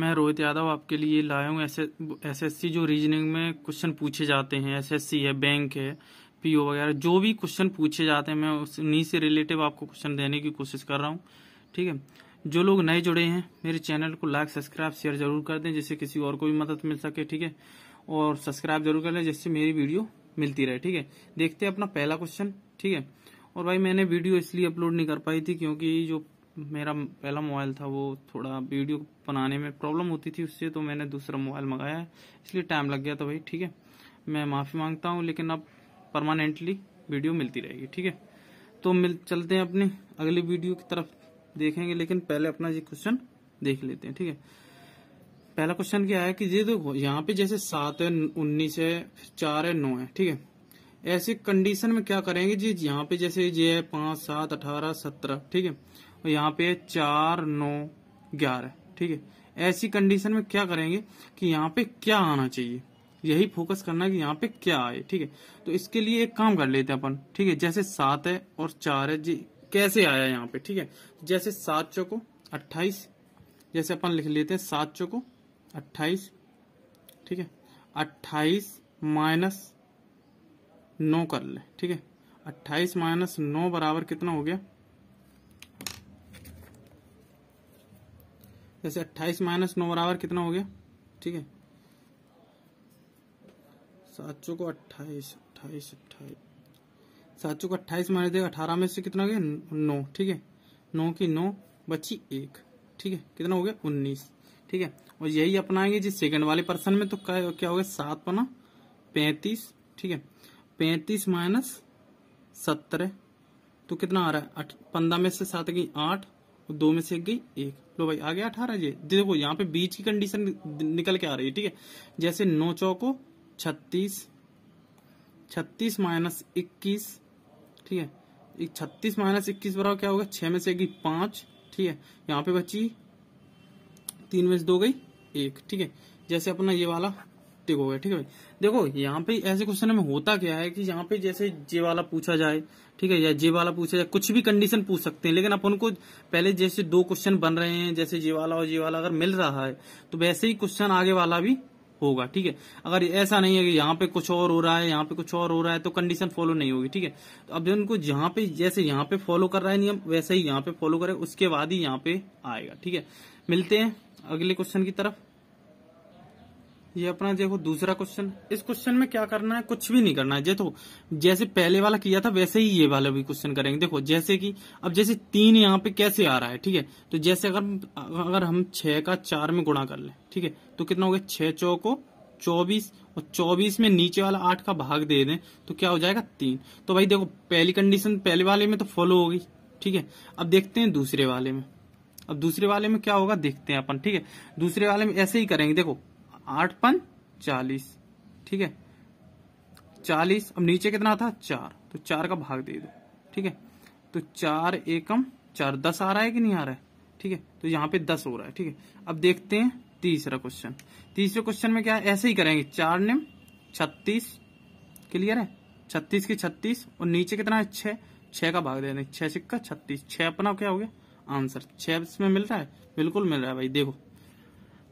मैं रोहित यादव आपके लिए लाया हूँ एस एस जो रीजनिंग में क्वेश्चन पूछे जाते हैं एस एस है बैंक है पीओ वगैरह जो भी क्वेश्चन पूछे जाते हैं मैं उन्हीं से रिलेटिव आपको क्वेश्चन देने की कोशिश कर रहा हूँ ठीक है जो लोग नए जुड़े हैं मेरे चैनल को लाइक सब्सक्राइब शेयर जरूर कर दें जिससे किसी और को भी मदद मिल सके ठीक है और सब्सक्राइब जरूर कर लें जिससे मेरी वीडियो मिलती रहे ठीक है देखते हैं अपना पहला क्वेश्चन ठीक है और भाई मैंने वीडियो इसलिए अपलोड नहीं कर पाई थी क्योंकि जो मेरा पहला मोबाइल था वो थोड़ा वीडियो बनाने में प्रॉब्लम होती थी उससे तो मैंने दूसरा मोबाइल मंगाया इसलिए टाइम लग गया था भाई ठीक है मैं माफ़ी मांगता हूँ लेकिन अब परमानेंटली वीडियो मिलती रहेगी ठीक है तो मिल चलते हैं अपने अगली वीडियो की तरफ देखेंगे लेकिन पहले अपना ये क्वेश्चन देख लेते हैं ठीक है पहला क्वेश्चन क्या है कि ये देखो यहाँ पे जैसे सात है उन्नीस है चार है नौ है ठीक है ऐसे कंडीशन में क्या करेंगे जी यहाँ पे जैसे ये है पांच सात अठारह सत्रह ठीक है और यहाँ पे चार नौ ग्यारह ठीक है ऐसी कंडीशन में क्या करेंगे कि यहाँ पे क्या आना चाहिए यही फोकस करना है कि यहाँ पे क्या आए ठीक है तो इसके लिए एक काम कर लेते हैं अपन ठीक है जैसे सात है और चार है जी कैसे आया यहाँ पे ठीक है जैसे सात चौको अट्ठाईस जैसे अपन लिख लेते हैं सात चौको अट्ठाईस ठीक है अट्ठाईस माइनस नौ कर ले ठीक है अट्ठाईस माइनस नौ बराबर कितना हो गया जैसे अट्ठाईस माइनस नौ बराबर कितना हो गया ठीक है सात चौको अट्ठाईस अट्ठाईस अट्ठाईस सात चौको अट्ठाईस माइनस देगा अठारह में से कितना हो गया नौ ठीक है नौ की नौ बची एक ठीक है कितना हो गया उन्नीस ठीक है और यही अपनाएंगे जिस सेकंड वाले पर्सन में तो क्या क्या होगा सात पना पैंतीस ठीक है पैंतीस माइनस सत्रह तो कितना आ रहा है पंद्रह में से सात की आठ दो में से एक गई एक लो भाई आ गया अठारह जे देखो यहाँ पे बीच की कंडीशन निकल के आ रही है ठीक है जैसे नौ चौको छत्तीस छत्तीस माइनस इक्कीस ठीक है छत्तीस माइनस इक्कीस बराबर क्या होगा छह में से एक गई पांच ठीक है यहाँ पे बची तीन में से दो गई एक ठीक है जैसे अपना ये वाला टिक हो गया ठीक है देखो यहाँ पे ऐसे क्वेश्चन में होता क्या है कि यहाँ पे जैसे जे वाला पूछा जाए ठीक है या जे वाला पूछा जाए कुछ भी कंडीशन पूछ सकते हैं लेकिन अपन को पहले जैसे दो क्वेश्चन बन रहे हैं जैसे जे वाला और जे वाला अगर मिल रहा है तो वैसे ही क्वेश्चन आगे वाला भी होगा ठीक है अगर ऐसा नहीं है कि यहाँ पे कुछ और हो रहा है यहाँ पे कुछ और हो रहा है तो कंडीशन फॉलो नहीं होगी ठीक है तो अब उनको जहाँ पे जैसे यहाँ पे फॉलो कर रहा है नियम वैसे ही यहाँ पे फॉलो करे उसके बाद ही यहाँ पे आएगा ठीक है मिलते हैं अगले क्वेश्चन की तरफ ये अपना देखो दूसरा क्वेश्चन इस क्वेश्चन में क्या करना है कुछ भी नहीं करना है देखो जैसे पहले वाला किया था वैसे ही ये वाला भी क्वेश्चन करेंगे देखो जैसे कि अब जैसे तीन यहाँ पे कैसे आ रहा है ठीक है तो जैसे अगर अगर हम छह का चार में गुणा कर ले ठीक है तो कितना हो गया छह चौको चौबीस और चौबीस में नीचे वाला आठ का भाग दे दें तो क्या हो जाएगा तीन तो भाई देखो पहली कंडीशन पहले वाले में तो फॉलो होगी ठीक है अब देखते हैं दूसरे वाले में अब दूसरे वाले में क्या होगा देखते हैं अपन ठीक है दूसरे वाले में ऐसे ही करेंगे देखो आठ पन चालीस ठीक है चालीस अब नीचे कितना था चार तो चार का भाग दे दो ठीक है तो चार एकम चार दस आ रहा है कि नहीं आ रहा है ठीक है तो यहाँ पे दस हो रहा है ठीक है अब देखते हैं तीसरा क्वेश्चन तीसरे क्वेश्चन में क्या ऐसे ही करेंगे चार निम छत्तीस क्लियर है छत्तीस की छत्तीस और नीचे कितना है छह छह का भाग दे देंगे छह सिक्का छत्तीस छह अपना क्या हो गया आंसर छह इसमें मिल रहा है बिल्कुल मिल रहा है भाई देखो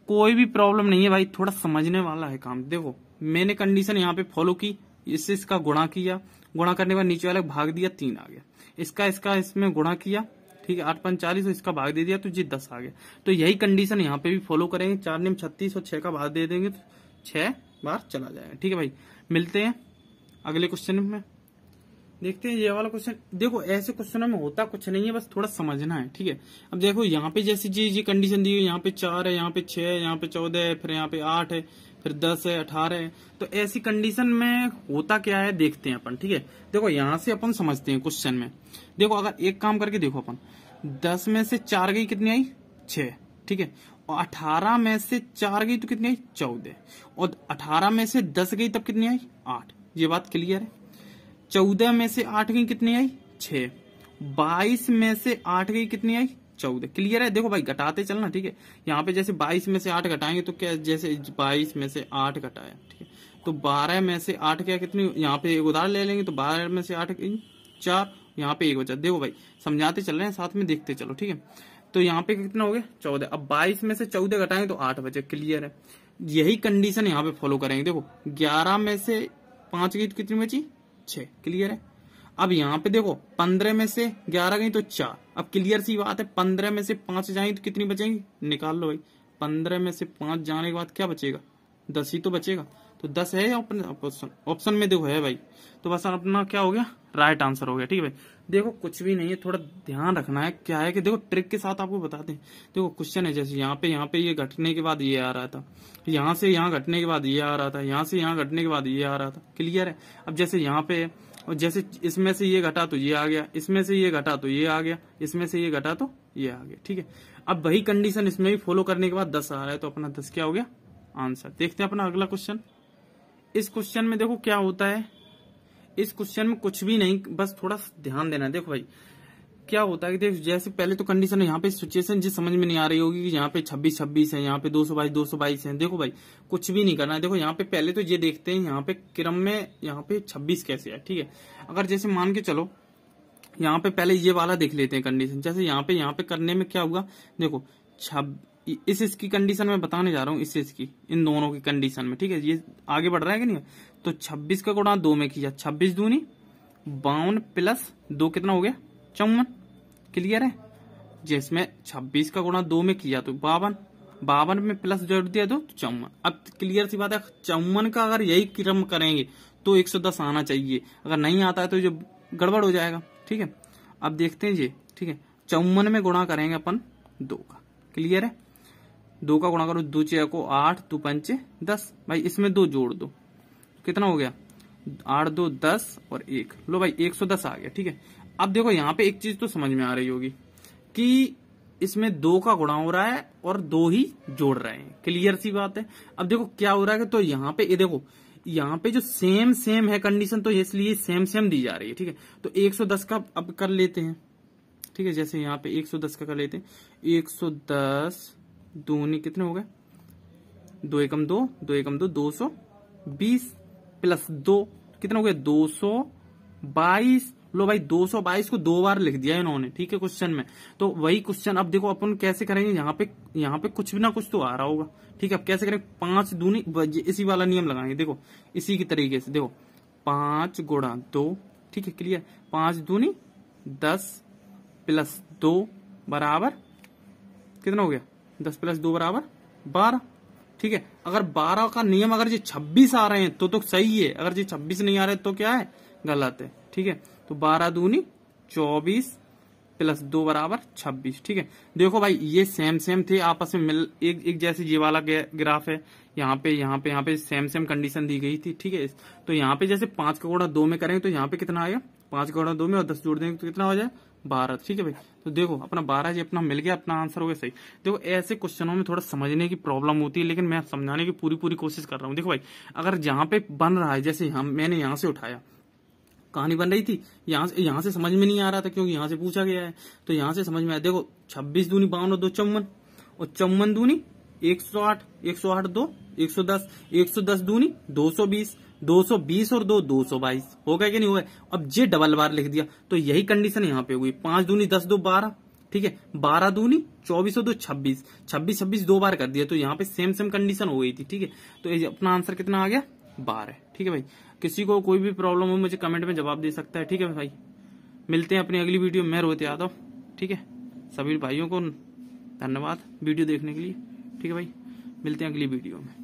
कोई भी प्रॉब्लम नहीं है भाई थोड़ा समझने वाला है काम देखो मैंने कंडीशन यहाँ पे फॉलो की इससे इसका गुणा किया गुणा करने के बाद नीचे वाला भाग दिया तीन आ गया इसका इसका इसमें गुणा किया ठीक है आठ पंचालीस इसका भाग दे दिया तो जी दस आ गया तो यही कंडीशन यहाँ पे भी फॉलो करेंगे चार निम छत्तीस और छह का भाग दे देंगे तो छह बार चला जाएगा ठीक है भाई मिलते हैं अगले क्वेश्चन में देखते हैं ये वाला क्वेश्चन देखो ऐसे क्वेश्चनों में होता कुछ नहीं है बस थोड़ा समझना है ठीक है अब देखो यहाँ पे जैसी चीज जी कंडीशन दी हुई यहाँ पे चार है यहाँ पे छह है यहाँ पे चौदह है फिर यहाँ पे आठ है फिर दस है अठारह है तो ऐसी कंडीशन में होता क्या है देखते हैं अपन ठीक है देखो यहाँ से अपन समझते हैं क्वेश्चन में देखो अगर एक काम करके देखो अपन दस में से चार गई कितनी आई छ ठीक है और अठारह में से चार गई तो कितनी आई चौदह और अठारह में से दस गई तब कितनी आई आठ ये बात क्लियर है चौदह में से आठ गई कितनी आई छ बाईस में से आठ गई कितनी आई चौदह क्लियर है देखो भाई घटाते चलना ठीक है यहाँ पे जैसे बाईस में से आठ घटाएंगे तो क्या जैसे बाईस में से आठ घटाया ठीक है तो बारह में से आठ क्या कितनी यहाँ पे एक उधार ले लेंगे तो बारह में से आठ चार यहाँ पे एक बचा देखो भाई समझाते चल रहे हैं साथ में देखते चलो ठीक है तो यहाँ पे कितना हो गया चौदह अब बाईस में से चौदह घटाएंगे तो आठ बचे क्लियर है यही कंडीशन यहाँ पे फॉलो करेंगे देखो ग्यारह में से पांच गई तो कितनी बची छ क्लियर है अब यहां पे देखो पंद्रह में से ग्यारह गई तो चार अब क्लियर सी बात है पंद्रह में से पांच जाए तो कितनी बचेंगी निकाल लो भाई पंद्रह में से पांच जाने के बाद क्या बचेगा दस ही तो बचेगा तो दस है ऑप्शन ऑप्शन में देखो है भाई तो बस अपना क्या हो गया राइट आंसर हो गया ठीक है भाई देखो कुछ भी नहीं है थोड़ा ध्यान रखना है क्या है कि देखो ट्रिक के साथ आपको बताते हैं देखो क्वेश्चन है जैसे यहाँ पे यहाँ पे ये घटने के बाद ये आ रहा था यहाँ से यहाँ घटने के बाद ये आ रहा था यहाँ से यहाँ घटने के बाद ये आ रहा था क्लियर है अब जैसे यहाँ पे और जैसे इसमें से ये घटा तो ये आ गया इसमें से ये घटा तो ये आ गया इसमें से ये घटा तो ये आ गया ठीक है अब वही कंडीशन इसमें भी फॉलो करने के बाद दस आ रहा है तो अपना दस क्या हो गया आंसर देखते हैं अपना अगला क्वेश्चन इस क्वेश्चन में देखो क्या होता है इस क्वेश्चन में कुछ भी नहीं बस थोड़ा ध्यान देना है देखो भाई क्या होता है देखो जैसे पहले तो कंडीशन है यहाँ पे सिचुएशन जिस समझ में नहीं आ रही होगी कि यहाँ पे छब्बीस छब्बीस है यहाँ पे दो सौ बाईस दो सौ बाईस है देखो भाई कुछ भी नहीं करना है देखो यहाँ पे पहले तो ये देखते हैं यहाँ पे क्रम में यहाँ पे छब्बीस कैसे है ठीक है अगर जैसे मान के चलो यहाँ पे पहले ये वाला देख लेते हैं कंडीशन जैसे यहाँ पे यहाँ पे करने में क्या हुआ देखो छब अच्छा, इस इसकी कंडीशन में बताने जा रहा हूँ इस इसकी इन दोनों की कंडीशन में ठीक है ये आगे बढ़ रहा है कि नहीं तो 26 का गुणा दो में किया 26 दूनी बावन प्लस दो कितना हो गया चौवन क्लियर है जिसमें 26 का गुणा दो में किया तो बावन बावन में प्लस जोड़ दिया दो तो चौवन अब क्लियर सी बात है चौवन का अगर यही क्रम करेंगे तो 110 आना चाहिए अगर नहीं आता है तो ये गड़बड़ हो जाएगा ठीक है अब देखते हैं जी ठीक है चौवन में गुणा करेंगे अपन दो का क्लियर है दो का गुणा करो दो छह को आठ दो पंच दस भाई इसमें दो जोड़ दो कितना हो गया आठ दो दस और एक लो भाई एक सौ दस आ गया ठीक है अब देखो यहाँ पे एक चीज तो समझ में आ रही होगी कि इसमें दो का गुणा हो रहा है और दो ही जोड़ रहे हैं क्लियर सी बात है अब देखो क्या हो रहा है तो यहाँ पे ये देखो यहाँ पे जो सेम सेम है कंडीशन तो इसलिए सेम सेम दी जा रही है ठीक है तो एक का अब कर लेते हैं ठीक है जैसे यहाँ पे 110 का कर लेते हैं 110 दूनी कितने हो गए दो एकम दो दो एकम दो दो सौ बीस प्लस दो कितने हो गए दो सौ बाईस लो भाई 222 को दो बार लिख दिया इन्होंने ठीक है क्वेश्चन में तो वही क्वेश्चन अब देखो अपन कैसे करेंगे यहाँ पे यहाँ पे कुछ भी ना कुछ तो आ रहा होगा ठीक है अब कैसे करेंगे पांच दूनी इसी वाला नियम लगाएंगे देखो इसी की तरीके से देखो पांच गुणा दो ठीक है क्लियर पांच दूनी दस प्लस दो बराबर कितना हो गया दस प्लस दो बराबर बारह ठीक है अगर बारह का नियम अगर जी छब्बीस आ रहे हैं तो तो सही है अगर जी छब्बीस नहीं आ रहे तो क्या है गलत है ठीक है तो बारह दूनी चौबीस प्लस दो बराबर छब्बीस ठीक है देखो भाई ये सेम सेम थे आपस में मिल एक एक जैसे ये वाला ग्राफ है यहाँ पे यहाँ पे यहाँ पे सेम सेम कंडीशन दी गई थी ठीक है तो यहाँ पे जैसे पांच का गुणा दो में करेंगे तो यहाँ पे कितना आएगा पांच का गुणा दो में और दस जोड़ देंगे तो कितना हो जाए बारह ठीक है भाई तो देखो अपना बारह जी अपना मिल गया अपना आंसर हो गया सही देखो ऐसे क्वेश्चनों में थोड़ा समझने की प्रॉब्लम होती है लेकिन मैं समझाने की पूरी पूरी कोशिश कर रहा हूँ देखो भाई अगर जहाँ पे बन रहा है जैसे हम मैंने यहाँ से उठाया कहानी बन रही थी यहाँ से यहाँ से समझ में नहीं आ रहा था क्योंकि यहाँ से पूछा गया है तो यहाँ से समझ में आया देखो छब्बीस दूनी बावन और दो चौवन और चौवन दूनी एक सौ आठ एक सौ आठ दो एक सौ दस एक सौ दस दूनी दो सौ बीस 220 और दो बाईस हो गया कि नहीं हुआ अब जे डबल बार लिख दिया तो यही कंडीशन यहाँ पे हुई पांच दूनी दस दो बारह ठीक है बारह दूनी चौबीस और दो छब्बीस छब्बीस छब्बीस दो बार कर दिया तो यहाँ पे सेम सेम कंडीशन हो गई थी ठीक है तो अपना आंसर कितना आ गया बारह ठीक है भाई किसी को कोई भी प्रॉब्लम हो मुझे कमेंट में जवाब दे सकता है ठीक है भाई मिलते हैं अपनी अगली वीडियो में रोहित यादव ठीक है सभी भाइयों को धन्यवाद वीडियो देखने के लिए ठीक है भाई मिलते हैं अगली वीडियो में